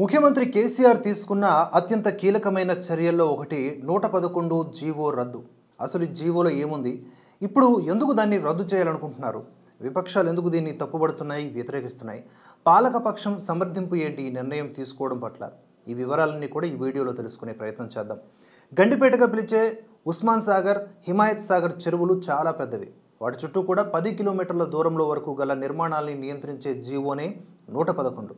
ముఖ్యమంత్రి కేసీఆర్ తీసుకున్న అత్యంత కీలకమైన చర్యల్లో ఒకటి నూట పదకొండు జీవో రద్దు అసలు ఈ జీవోలో ఏముంది ఇప్పుడు ఎందుకు దాన్ని రద్దు చేయాలనుకుంటున్నారు విపక్షాలు ఎందుకు దీన్ని తప్పుబడుతున్నాయి వ్యతిరేకిస్తున్నాయి పాలకపక్షం సమర్థింపు ఏంటి ఈ నిర్ణయం తీసుకోవడం పట్ల ఈ వివరాలన్నీ కూడా ఈ వీడియోలో తెలుసుకునే ప్రయత్నం చేద్దాం గండిపేటగా పిలిచే ఉస్మాన్ సాగర్ హిమాయత్ సాగర్ చెరువులు చాలా పెద్దవి వాటి చుట్టూ కూడా పది కిలోమీటర్ల దూరంలో వరకు గల నిర్మాణాలని నియంత్రించే జీవోనే నూట పదకొండు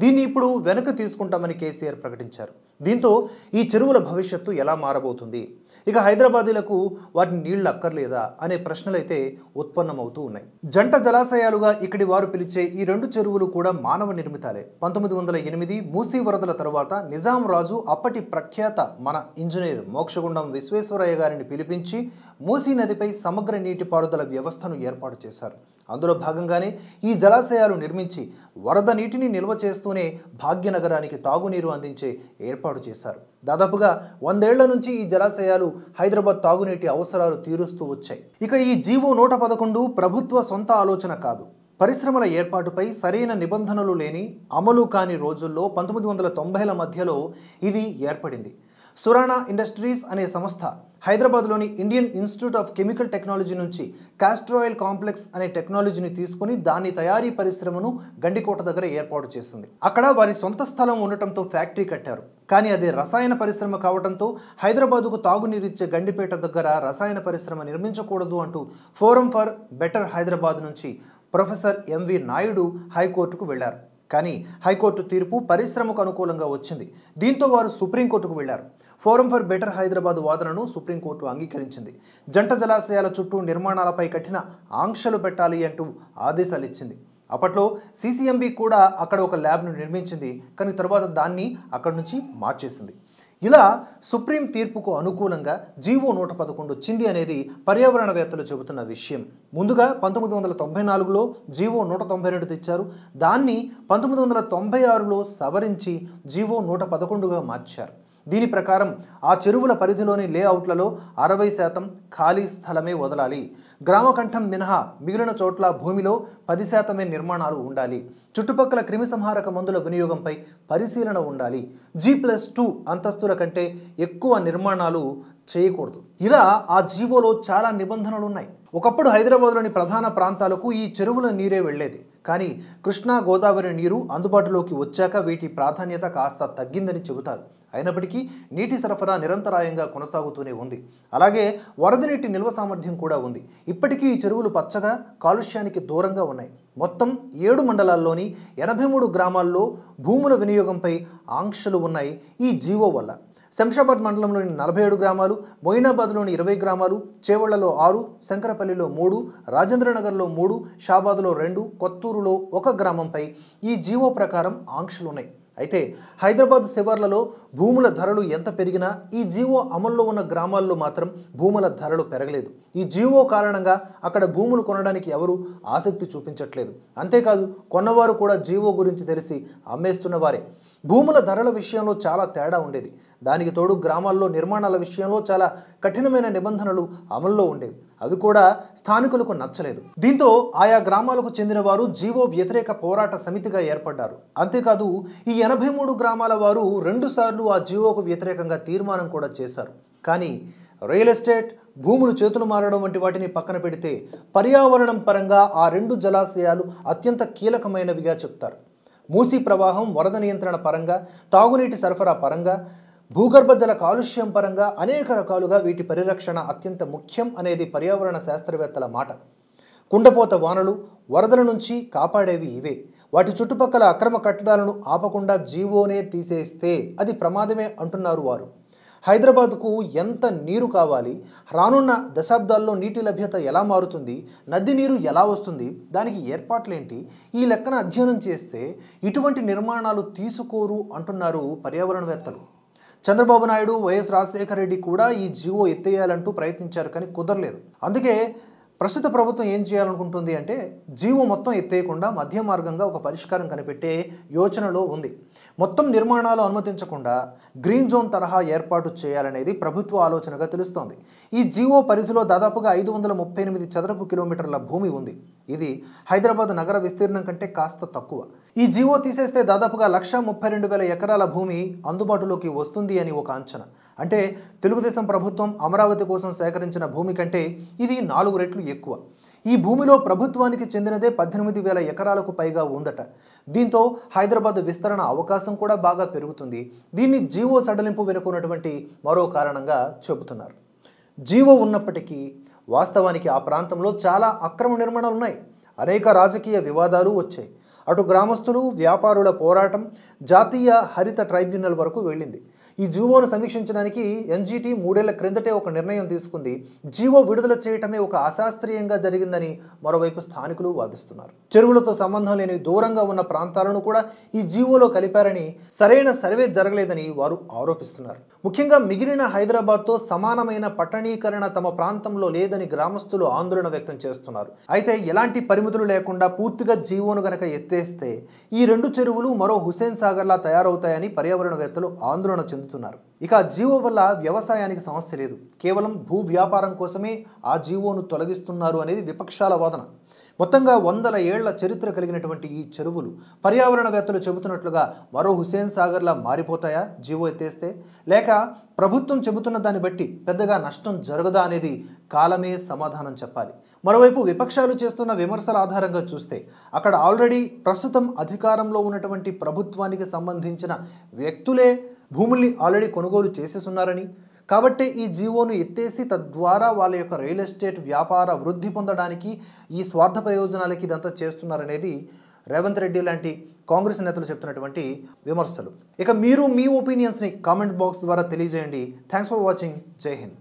దీన్ని ఇప్పుడు వెనక తీసుకుంటామని కేసీఆర్ ప్రకటించారు దీంతో ఈ చెరువుల భవిష్యత్తు ఎలా మారబోతుంది ఇక హైదరాబాదీలకు వాటి నీళ్లు అక్కర్లేదా అనే ప్రశ్నలైతే ఉత్పన్నమవుతూ ఉన్నాయి జంట జలాశయాలుగా ఇక్కడి వారు పిలిచే ఈ రెండు చెరువులు కూడా మానవ నిర్మితాలే పంతొమ్మిది వందల ఎనిమిది మూసీ వరదల తర్వాత నిజాం రాజు అప్పటి ప్రఖ్యాత మన ఇంజనీర్ మోక్షగుండం విశ్వేశ్వరయ్య గారిని పిలిపించి మూసీ నదిపై సమగ్ర నీటిపారుదల వ్యవస్థను ఏర్పాటు చేశారు అందులో భాగంగానే ఈ జలాశయాలు నిర్మించి వరద నీటిని నిల్వ చేస్తూనే భాగ్యనగరానికి తాగునీరు అందించే ఏర్పాటు చేశారు దాదాపుగా వందేళ్ల నుంచి ఈ జలాశయాలు హైదరాబాద్ తాగునీటి అవసరాలు తీరుస్తూ వచ్చాయి ఇక ఈ జీవో నూట పదకొండు ప్రభుత్వ సొంత ఆలోచన కాదు పరిశ్రమల ఏర్పాటుపై సరైన నిబంధనలు లేని అమలు కాని రోజుల్లో పంతొమ్మిది వందల తొంభైల మధ్యలో ఇది ఏర్పడింది సురాణా ఇండస్ట్రీస్ అనే సంస్థ హైదరాబాద్లోని Indian Institute of Chemical Technology నుంచి కాస్ట్రాయిల్ కాంప్లెక్స్ అనే టెక్నాలజీని తీసుకుని దాని తయారీ పరిశ్రమను గండికోట దగ్గర ఏర్పాటు చేసింది అక్కడ వారి సొంత స్థలం ఉండటంతో ఫ్యాక్టరీ కట్టారు కానీ అది రసాయన పరిశ్రమ కావడంతో హైదరాబాదుకు తాగునీరిచ్చే గండిపేట దగ్గర రసాయన పరిశ్రమ నిర్మించకూడదు అంటూ ఫోరం ఫర్ బెటర్ హైదరాబాద్ నుంచి ప్రొఫెసర్ ఎంవి నాయుడు హైకోర్టుకు వెళ్లారు కానీ హైకోర్టు తీర్పు పరిశ్రమకు అనుకూలంగా వచ్చింది దీంతో వారు సుప్రీంకోర్టుకు వెళ్లారు ఫోరం ఫర్ బెటర్ హైదరాబాద్ వాదనను సుప్రీంకోర్టు అంగీకరించింది జంట జలాశయాల చుట్టూ నిర్మాణాలపై కఠిన ఆంక్షలు పెట్టాలి అంటూ ఆదేశాలు ఇచ్చింది అప్పట్లో సీసీఎంబీ కూడా అక్కడ ఒక ల్యాబ్ను నిర్మించింది కానీ తర్వాత దాన్ని అక్కడి నుంచి మార్చేసింది ఇలా సుప్రీం తీర్పుకు అనుకూలంగా జీవో నూట పదకొండు వచ్చింది అనేది పర్యావరణవేత్తలు చెబుతున్న విషయం ముందుగా పంతొమ్మిది వందల తొంభై నాలుగులో జీవో నూట తొంభై రెండు తెచ్చారు దాన్ని పంతొమ్మిది వందల తొంభై ఆరులో సవరించి జీవో నూట పదకొండుగా మార్చారు దీని ప్రకారం ఆ చెరువుల పరిధిలోని లేఅవుట్లలో అరవై శాతం ఖాళీ స్థలమే వదలాలి గ్రామకంఠం మినహా మిగిలిన చోట్ల భూమిలో పది శాతమే నిర్మాణాలు ఉండాలి చుట్టుపక్కల క్రిమిసంహారక మందుల వినియోగంపై పరిశీలన ఉండాలి జీ ప్లస్ టూ అంతస్తుల కంటే ఎక్కువ నిర్మాణాలు చేయకూడదు ఇలా ఆ జీవోలో చాలా నిబంధనలు ఉన్నాయి ఒకప్పుడు హైదరాబాద్లోని ప్రధాన ప్రాంతాలకు ఈ చెరువుల నీరే వెళ్లేది కానీ కృష్ణా గోదావరి నీరు అందుబాటులోకి వచ్చాక వీటి ప్రాధాన్యత కాస్త తగ్గిందని చెబుతారు అయినప్పటికీ నీటి సరఫరా నిరంతరాయంగా కొనసాగుతూనే ఉంది అలాగే వరద నీటి నిల్వ సామర్థ్యం కూడా ఉంది ఇప్పటికీ ఈ చెరువులు పచ్చగా కాలుష్యానికి దూరంగా ఉన్నాయి మొత్తం ఏడు మండలాల్లోని ఎనభై మూడు గ్రామాల్లో భూముల వినియోగంపై ఆంక్షలు ఉన్నాయి ఈ జీవో వల్ల శంషాబాద్ మండలంలోని నలభై ఏడు గ్రామాలు మొయినాబాద్లోని ఇరవై గ్రామాలు చేవళ్లలో ఆరు శంకరపల్లిలో మూడు రాజేంద్రనగర్లో మూడు షాబాద్లో రెండు కొత్తూరులో ఒక గ్రామంపై ఈ జీవో ప్రకారం ఆంక్షలున్నాయి అయితే హైదరాబాద్ శివార్లలో భూముల ధరలు ఎంత పెరిగినా ఈ జీవో అమల్లో ఉన్న గ్రామాల్లో మాత్రం భూముల ధరలు పెరగలేదు ఈ జీవో కారణంగా అక్కడ భూములు కొనడానికి ఎవరు ఆసక్తి చూపించట్లేదు అంతేకాదు కొన్నవారు కూడా జీవో గురించి తెలిసి అమ్మేస్తున్న వారే భూముల ధరల విషయంలో చాలా తేడా ఉండేది దానికి తోడు గ్రామాల్లో నిర్మాణాల విషయంలో చాలా కఠినమైన నిబంధనలు అమల్లో ఉండేవి అవి కూడా స్థానికులకు నచ్చలేదు దీంతో ఆయా గ్రామాలకు చెందిన వారు జీవో వ్యతిరేక పోరాట సమితిగా ఏర్పడ్డారు అంతేకాదు ఈ ఎనభై మూడు గ్రామాల వారు రెండుసార్లు ఆ జీవోకు వ్యతిరేకంగా తీర్మానం కూడా చేశారు కానీ రియల్ ఎస్టేట్ భూములు చేతులు మారడం వంటి వాటిని పక్కన పెడితే పర్యావరణం పరంగా ఆ రెండు జలాశయాలు అత్యంత కీలకమైనవిగా చెప్తారు మూసీ ప్రవాహం వరద నియంత్రణ పరంగా తాగునీటి సరఫరా పరంగా భూగర్భ జల కాలుష్యం పరంగా అనేక రకాలుగా వీటి పరిరక్షణ అత్యంత ముఖ్యం అనేది పర్యావరణ శాస్త్రవేత్తల మాట కుండపోత వానలు వరదల నుంచి కాపాడేవి ఇవే వాటి చుట్టుపక్కల అక్రమ కట్టడాలను ఆపకుండా జీవోనే తీసేస్తే అది ప్రమాదమే అంటున్నారు వారు హైదరాబాద్కు ఎంత నీరు కావాలి రానున్న దశాబ్దాల్లో నీటి లభ్యత ఎలా మారుతుంది నది నీరు ఎలా వస్తుంది దానికి ఏర్పాట్లేంటి ఈ లెక్కన అధ్యయనం చేస్తే ఇటువంటి నిర్మాణాలు తీసుకోరు అంటున్నారు పర్యావరణవేత్తలు చంద్రబాబు నాయుడు వైఎస్ రాజశేఖర రెడ్డి కూడా ఈ జీవో ఎత్తేయాలంటూ ప్రయత్నించారు కానీ కుదరలేదు అందుకే ప్రస్తుత ప్రభుత్వం ఏం చేయాలనుకుంటుంది అంటే జీవో మొత్తం ఎత్తేయకుండా మధ్య మార్గంగా ఒక పరిష్కారం కనిపెట్టే యోచనలో ఉంది మొత్తం నిర్మాణాలు అనుమతించకుండా గ్రీన్ జోన్ తరహా ఏర్పాటు చేయాలనేది ప్రభుత్వ ఆలోచనగా తెలుస్తోంది ఈ జీవో పరిధిలో దాదాపుగా ఐదు వందల ముప్పై ఎనిమిది చదరపు కిలోమీటర్ల భూమి ఉంది ఇది హైదరాబాద్ నగర విస్తీర్ణం కంటే కాస్త తక్కువ ఈ జీవో తీసేస్తే దాదాపుగా లక్ష ముప్పై రెండు వేల ఎకరాల భూమి అందుబాటులోకి వస్తుంది అని ఒక అంచనా అంటే తెలుగుదేశం ప్రభుత్వం అమరావతి కోసం సేకరించిన భూమి కంటే ఇది నాలుగు రెట్లు ఎక్కువ ఈ భూమిలో ప్రభుత్వానికి చెందినదే పద్దెనిమిది వేల ఎకరాలకు పైగా ఉందట దీంతో హైదరాబాద్ విస్తరణ అవకాశం కూడా బాగా పెరుగుతుంది దీన్ని జీవో సడలింపు వెనుకున్నటువంటి మరో కారణంగా చెబుతున్నారు జీవో ఉన్నప్పటికీ వాస్తవానికి ఆ ప్రాంతంలో చాలా అక్రమ నిర్మాణాలు ఉన్నాయి అనేక రాజకీయ వివాదాలు వచ్చాయి అటు గ్రామస్తులు వ్యాపారుల పోరాటం జాతీయ హరిత ట్రైబ్యునల్ వరకు వెళ్ళింది ఈ జీవోను సమీక్షించడానికి ఎన్జీటీ మూడేళ్ల క్రిందటే ఒక నిర్ణయం తీసుకుంది జీవో విడుదల చేయటమే ఒక అశాస్త్రీయంగా జరిగిందని మరోవైపు స్థానికులు వాదిస్తున్నారు చెరువులతో సంబంధం లేని దూరంగా ఉన్న ప్రాంతాలను కూడా ఈ జీవోలో కలిపారని సరైన సర్వే జరగలేదని వారు ఆరోపిస్తున్నారు ముఖ్యంగా మిగిలిన హైదరాబాద్తో సమానమైన పట్టణీకరణ తమ ప్రాంతంలో లేదని గ్రామస్తులు ఆందోళన వ్యక్తం చేస్తున్నారు అయితే ఎలాంటి పరిమితులు లేకుండా పూర్తిగా జీవోను గనక ఎత్తేస్తే ఈ రెండు చెరువులు మరో హుసేన్ సాగర్లా తయారవుతాయని పర్యావరణవేత్తలు ఆందోళన చెందుతున్నారు చెందుతున్నారు ఇక ఆ జీవో వల్ల వ్యవసాయానికి సమస్య లేదు కేవలం భూ వ్యాపారం కోసమే ఆ జీవోను తొలగిస్తున్నారు అనేది విపక్షాల వాదన మొత్తంగా వందల ఏళ్ల చరిత్ర కలిగినటువంటి ఈ చెరువులు పర్యావరణవేత్తలు చెబుతున్నట్లుగా మరో హుసేన్ సాగర్లా మారిపోతాయా జీవో ఎత్తేస్తే లేక ప్రభుత్వం చెబుతున్న దాన్ని బట్టి పెద్దగా నష్టం జరగదా అనేది కాలమే సమాధానం చెప్పాలి మరోవైపు విపక్షాలు చేస్తున్న విమర్శల ఆధారంగా చూస్తే అక్కడ ఆల్రెడీ ప్రస్తుతం అధికారంలో ఉన్నటువంటి ప్రభుత్వానికి సంబంధించిన వ్యక్తులే భూముల్ని ఆల్రెడీ కొనుగోలు చేసేసున్నారని కాబట్టి ఈ జీవోను ఎత్తేసి తద్వారా వాళ్ళ యొక్క రియల్ ఎస్టేట్ వ్యాపార వృద్ధి పొందడానికి ఈ స్వార్థ ప్రయోజనాలకి ఇదంతా చేస్తున్నారనేది రేవంత్ రెడ్డి లాంటి కాంగ్రెస్ నేతలు చెప్తున్నటువంటి విమర్శలు ఇక మీరు మీ ఒపీనియన్స్ని కామెంట్ బాక్స్ ద్వారా తెలియజేయండి థ్యాంక్స్ ఫర్ వాచింగ్ జై హింద్